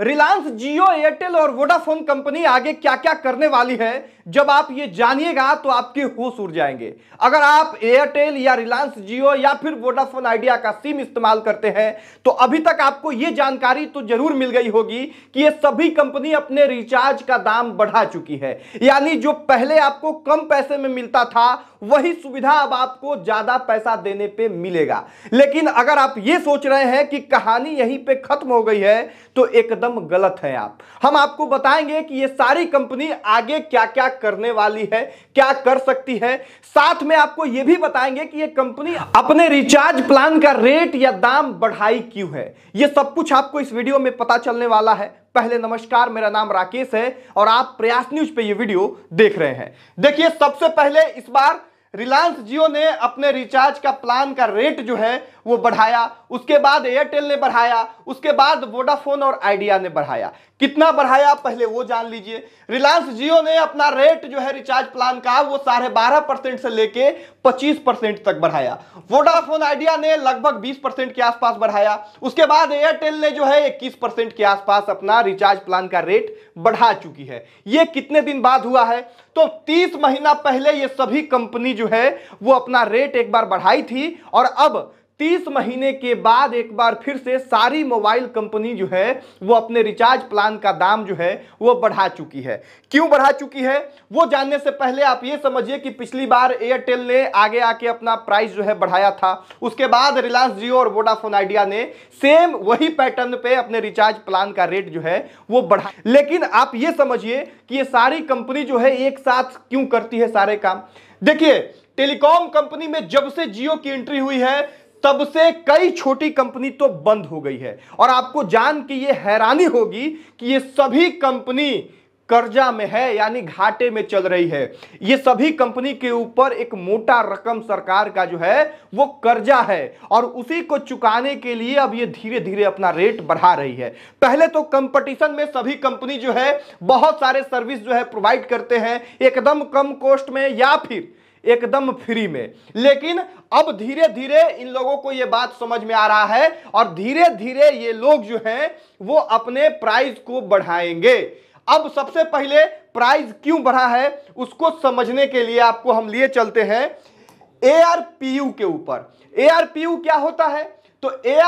रिलायंस जियो एयरटेल और Vodafone company आगे क्या क्या करने वाली है जब आप ये जानिएगा तो आपके होश उड़ जाएंगे अगर आप एयरटेल या रिलायंस जियो या फिर वोडाफोन आइडिया का सिम इस्तेमाल करते हैं तो अभी तक आपको ये जानकारी तो जरूर मिल गई होगी कि ये सभी कंपनी अपने रिचार्ज का दाम बढ़ा चुकी है यानी जो पहले आपको कम पैसे में मिलता था वही सुविधा अब आपको ज्यादा पैसा देने पर मिलेगा लेकिन अगर आप ये सोच रहे हैं कि कहानी यहीं पर खत्म हो गई है तो एकदम कदम गलत है आप हम आपको बताएंगे कि ये सारी कंपनी आगे क्या क्या करने वाली है क्या कर सकती है साथ में आपको ये भी बताएंगे कि ये कंपनी अपने रिचार्ज प्लान का रेट या दाम बढ़ाई क्यों है ये सब कुछ आपको इस वीडियो में पता चलने वाला है पहले नमस्कार मेरा नाम राकेश है और आप प्रयास न्यूज पे ये वीडियो देख रहे हैं देखिए सबसे पहले इस बार रिलायंस जियो ने अपने रिचार्ज का प्लान का रेट जो है वो बढ़ाया उसके बाद एयरटेल ने बढ़ाया उसके बाद वोडाफोन और आइडिया ने बढ़ाया कितना बढ़ाया पहले वो जान लीजिए रिलायंस जियो ने अपना रेट जो है रिचार्ज प्लान का वो साढ़े बारह परसेंट से लेके पच्चीस परसेंट तक बढ़ाया वोडाफोन आइडिया ने लगभग बीस परसेंट के आसपास बढ़ाया उसके बाद एयरटेल ने जो है इक्कीस परसेंट के आसपास अपना रिचार्ज प्लान का रेट बढ़ा चुकी है ये कितने दिन बाद हुआ है तो तीस महीना पहले ये सभी कंपनी जो जो है वो अपना रेट एक बार बढ़ाई थी और अब 30 महीने के बाद एक बार फिर से सारी मोबाइल कंपनी जो है वो अपने रिचार्ज प्लान का दाम जो है वो बढ़ा चुकी है क्यों बढ़ा चुकी है वो जानने से पहले आप ये समझिए कि पिछली बार एयरटेल ने आगे आके अपना प्राइस जो है बढ़ाया था उसके बाद रिलायंस जियो और वोडाफोन आइडिया ने सेम वही पैटर्न पे अपने रिचार्ज प्लान का रेट जो है वो बढ़ा लेकिन आप ये समझिए कि ये सारी कंपनी जो है एक साथ क्यों करती है सारे काम देखिए टेलीकॉम कंपनी में जब से जियो की एंट्री हुई है तब से कई छोटी कंपनी तो बंद हो गई है और आपको जान के ये हैरानी होगी कि ये सभी कंपनी कर्जा में है यानी घाटे में चल रही है ये सभी कंपनी के ऊपर एक मोटा रकम सरकार का जो है वो कर्जा है और उसी को चुकाने के लिए अब ये धीरे धीरे अपना रेट बढ़ा रही है पहले तो कंपटीशन में सभी कंपनी जो है बहुत सारे सर्विस जो है प्रोवाइड करते हैं एकदम कम कॉस्ट में या फिर एकदम फ्री में लेकिन अब धीरे धीरे इन लोगों को यह बात समझ में आ रहा है और धीरे धीरे ये लोग जो हैं वो अपने प्राइस को बढ़ाएंगे अब सबसे पहले प्राइस क्यों बढ़ा है उसको समझने के लिए आपको हम लिए चलते हैं ए के ऊपर एआरपीयू क्या होता है तो ए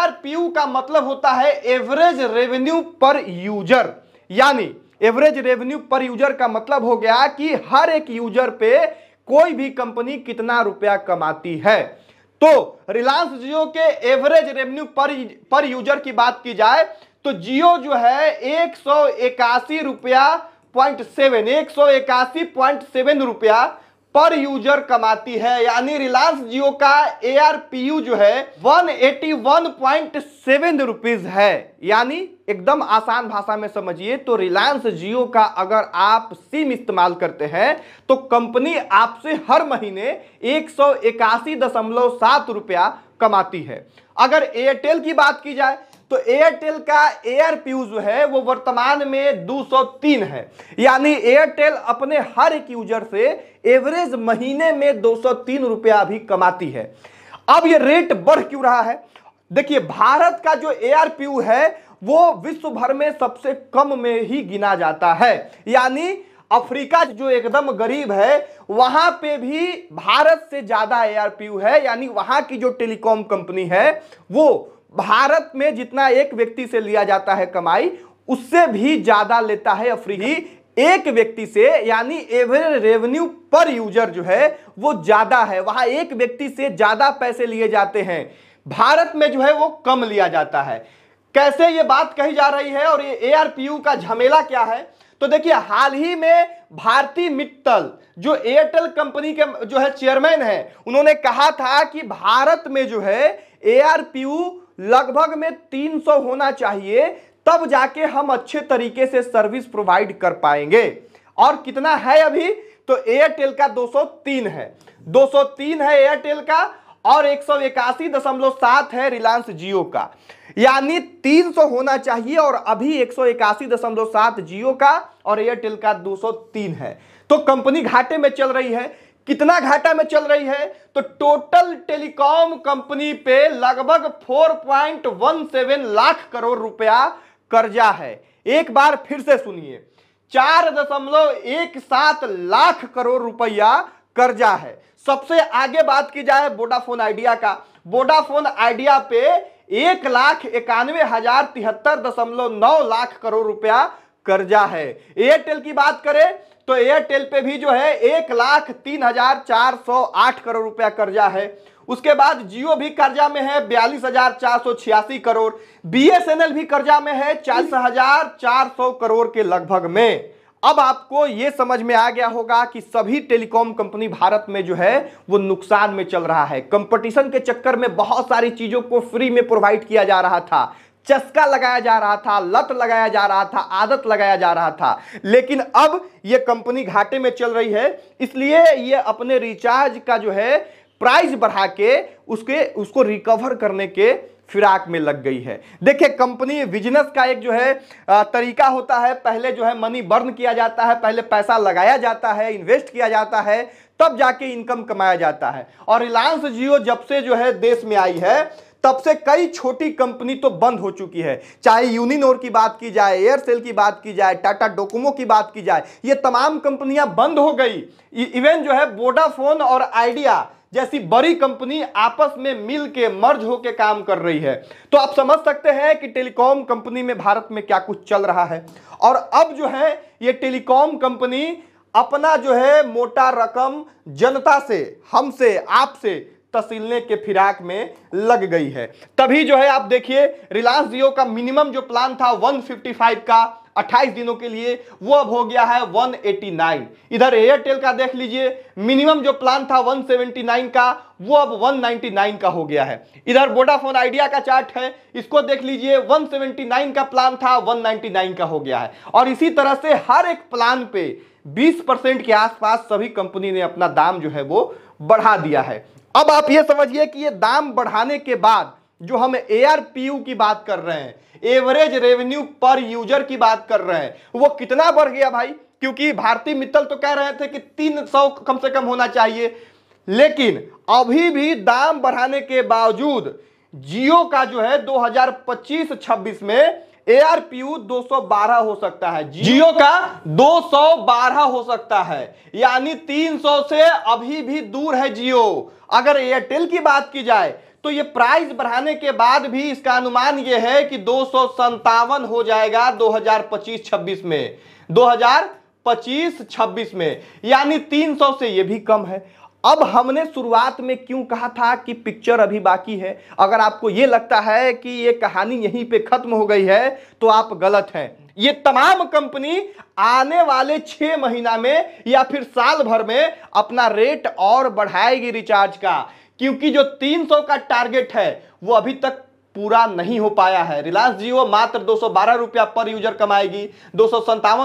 का मतलब होता है एवरेज रेवेन्यू पर यूजर यानी एवरेज रेवेन्यू पर यूजर का मतलब हो गया कि हर एक यूजर पे कोई भी कंपनी कितना रुपया कमाती है तो रिलायंस जियो के एवरेज रेवेन्यू पर पर यूजर की बात की जाए तो जियो जो है एक सौ इक्यासी रुपया पॉइंट सेवन एक सौ इक्यासी पॉइंट सेवन रुपया पर यूजर कमाती है यानी रिलायंस जियो का ए जो है one eighty one point seven rupees है यानी एकदम आसान भाषा में समझिए तो रिलायंस जियो का अगर आप सिम इस्तेमाल करते हैं तो कंपनी आपसे हर महीने एक सौ इक्यासी दशमलव सात रुपया कमाती है अगर एयरटेल की बात की जाए तो एयरटेल का एयर प्यूज जो है वो वर्तमान में 203 है यानी एयरटेल अपने हर एक यूजर से एवरेज महीने में दो सौ रुपया भी कमाती है अब ये रेट बढ़ क्यों रहा है देखिए भारत का जो एयर प्यू है वो विश्व भर में सबसे कम में ही गिना जाता है यानी अफ्रीका जो एकदम गरीब है वहां पे भी भारत से ज्यादा प्यू है यानी वहां की जो टेलीकॉम कंपनी है वो भारत में जितना एक व्यक्ति से लिया जाता है कमाई उससे भी ज्यादा लेता है अफ्रीकी एक व्यक्ति से यानी एवरेज रेवेन्यू पर यूजर जो है वो ज्यादा है वहां एक व्यक्ति से ज्यादा पैसे लिए जाते हैं भारत में जो है वो कम लिया जाता है कैसे ये बात कही जा रही है और ये एआरपीयू का झमेला क्या है तो देखिए हाल ही में भारती मित्तल जो एयरटेल कंपनी के जो है चेयरमैन है उन्होंने कहा था कि भारत में जो है एआरपीयू लगभग में 300 होना चाहिए तब जाके हम अच्छे तरीके से सर्विस प्रोवाइड कर पाएंगे और कितना है अभी तो एयरटेल का 203 है 203 है एयरटेल का और एक है रिलायंस जियो का यानी 300 होना चाहिए और अभी एक जियो का और एयरटेल का 203 है तो कंपनी घाटे में चल रही है कितना घाटा में चल रही है तो टोटल टेलीकॉम कंपनी पे लगभग 4.17 लाख करोड़ रुपया कर्जा है एक बार फिर से सुनिए चार दशमलव एक सात लाख करोड़ रुपया कर्जा है सबसे आगे बात की जाए वोडाफोन आइडिया का वोडाफोन आइडिया पे एक लाख इक्यानवे हजार तिहत्तर दशमलव नौ लाख करोड़ रुपया कर्जा है एयरटेल की बात करें तो एयरटेल पे भी जो है एक लाख तीन हजार चार सौ आठ करोड़ रुपया कर्जा है उसके बाद जियो भी कर्जा में है बयालीस हजार चार सौ छियासी करोड़ बीएसएनएल भी कर्जा में है चालीस हजार चार सौ करोड़ के लगभग में अब आपको यह समझ में आ गया होगा कि सभी टेलीकॉम कंपनी भारत में जो है वो नुकसान में चल रहा है कंपटीशन के चक्कर में बहुत सारी चीजों को फ्री में प्रोवाइड किया जा रहा था चस्का लगाया जा रहा था लत लगाया जा रहा था आदत लगाया जा रहा था लेकिन अब यह कंपनी घाटे में चल रही है इसलिए ये अपने रिचार्ज का जो है प्राइस बढ़ा के उसके उसको रिकवर करने के फिराक में लग गई है देखिए कंपनी बिजनेस का एक जो है तरीका होता है पहले जो है मनी बर्न किया जाता है पहले पैसा लगाया जाता है इन्वेस्ट किया जाता है तब जाके इनकम कमाया जाता है और रिलायंस जियो जब से जो है देश में आई है तब से कई छोटी कंपनी तो बंद हो चुकी है चाहे यूनिनोर की बात की जाए एयरसेल की बात की जाए टाटा डोकोमो की बात की जाए ये तमाम कंपनियां बंद हो गई इवन e- जो है वोडाफोन और आइडिया जैसी बड़ी कंपनी आपस में मिल के मर्ज होके काम कर रही है तो आप समझ सकते हैं कि टेलीकॉम कंपनी में भारत में क्या कुछ चल रहा है और अब जो है ये टेलीकॉम कंपनी अपना जो है मोटा रकम जनता से हमसे आपसे तसीलने के फिराक में लग गई है तभी जो है आप देखिए रिलायंस जियो का मिनिमम जो प्लान था 155 का 28 दिनों के लिए वो अब हो गया है 189 इधर एयरटेल का देख लीजिए मिनिमम जो प्लान था 179 का वो अब 199 का हो गया है इधर वोडाफोन आइडिया का चार्ट है इसको देख लीजिए 179 का प्लान था 199 का हो गया है और इसी तरह से हर एक प्लान पे 20 परसेंट के आसपास सभी कंपनी ने अपना दाम जो है वो बढ़ा दिया है अब आप ये समझिए कि ये दाम बढ़ाने के बाद जो हम ए की बात कर रहे हैं एवरेज रेवेन्यू पर यूजर की बात कर रहे हैं वो कितना बढ़ गया भाई क्योंकि भारतीय मित्तल तो कह रहे थे कि 300 कम से कम होना चाहिए लेकिन अभी भी दाम बढ़ाने के बावजूद जियो का जो है 2025-26 में एआरपीयू 212 हो सकता है जियो का 212 हो सकता है यानी 300 से अभी भी दूर है जियो अगर एयरटेल की बात की जाए तो ये प्राइस बढ़ाने के बाद भी इसका अनुमान ये है कि दो हो जाएगा 2025-26 में 2025-26 में यानी 300 से ये भी कम है अब हमने शुरुआत में क्यों कहा था कि पिक्चर अभी बाकी है अगर आपको ये लगता है कि ये कहानी यहीं पे खत्म हो गई है तो आप गलत हैं ये तमाम कंपनी आने वाले छह महीना में या फिर साल भर में अपना रेट और बढ़ाएगी रिचार्ज का क्योंकि जो 300 का टारगेट है वो अभी तक पूरा नहीं हो पाया है रिलायंस जियो मात्र दो सौ रुपया पर यूजर कमाएगी दो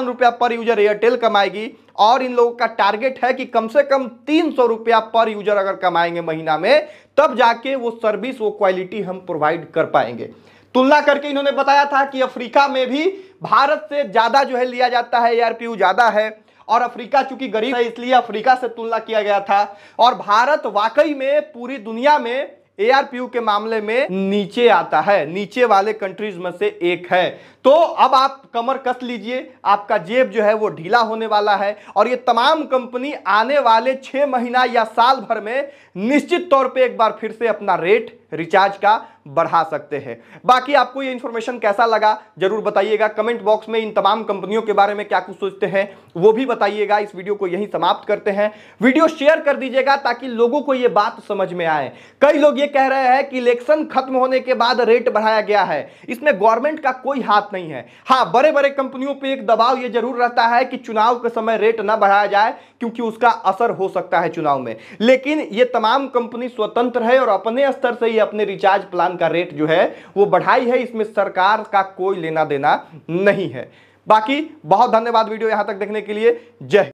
रुपया पर यूजर एयरटेल कमाएगी और इन लोगों का टारगेट है कि कम से कम तीन सौ रुपया पर यूजर अगर कमाएंगे महीना में तब जाके वो सर्विस वो क्वालिटी हम प्रोवाइड कर पाएंगे तुलना करके इन्होंने बताया था कि अफ्रीका में भी भारत से ज़्यादा जो है लिया जाता है एआरपीयू ज़्यादा है और अफ्रीका चूंकि गरीब है इसलिए अफ्रीका से तुलना किया गया था और भारत वाकई में पूरी दुनिया में एआरपीयू के मामले में नीचे आता है नीचे वाले कंट्रीज में से एक है तो अब आप कमर कस लीजिए आपका जेब जो है वो ढीला होने वाला है और ये तमाम कंपनी आने वाले छह महीना या साल भर में निश्चित तौर पे एक बार फिर से अपना रेट रिचार्ज का बढ़ा सकते हैं बाकी आपको ये इन्फॉर्मेशन कैसा लगा जरूर बताइएगा कमेंट बॉक्स में इन तमाम कंपनियों के बारे में क्या कुछ सोचते हैं वो भी बताइएगा इस वीडियो को यहीं समाप्त करते हैं वीडियो शेयर कर दीजिएगा ताकि लोगों को ये बात समझ में आए कई लोग ये कह रहे हैं कि इलेक्शन खत्म होने के बाद रेट बढ़ाया गया है इसमें गवर्नमेंट का कोई हाथ नहीं है हाँ बड़े बड़े कंपनियों पर एक दबाव ये जरूर रहता है कि चुनाव के समय रेट ना बढ़ाया जाए क्योंकि उसका असर हो सकता है चुनाव में लेकिन ये तमाम कंपनी स्वतंत्र है और अपने स्तर से ये अपने रिचार्ज प्लान का रेट जो है वो बढ़ाई है इसमें सरकार का कोई लेना देना नहीं है बाकी बहुत धन्यवाद वीडियो यहां तक देखने के लिए जय